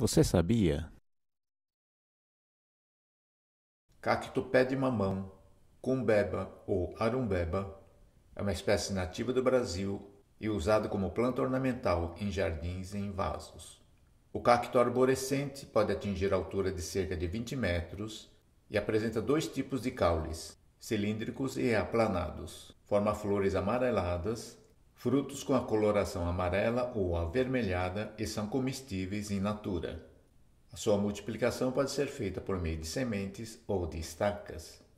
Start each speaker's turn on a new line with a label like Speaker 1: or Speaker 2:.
Speaker 1: Você sabia?
Speaker 2: Cacto pé de mamão, cumbeba ou arumbeba é uma espécie nativa do Brasil e usado como planta ornamental em jardins e em vasos. O cacto arborescente pode atingir a altura de cerca de 20 metros e apresenta dois tipos de caules, cilíndricos e aplanados. Forma flores amareladas frutos com a coloração amarela ou avermelhada e são comestíveis in natura. A sua multiplicação pode ser feita por meio de sementes ou de estacas.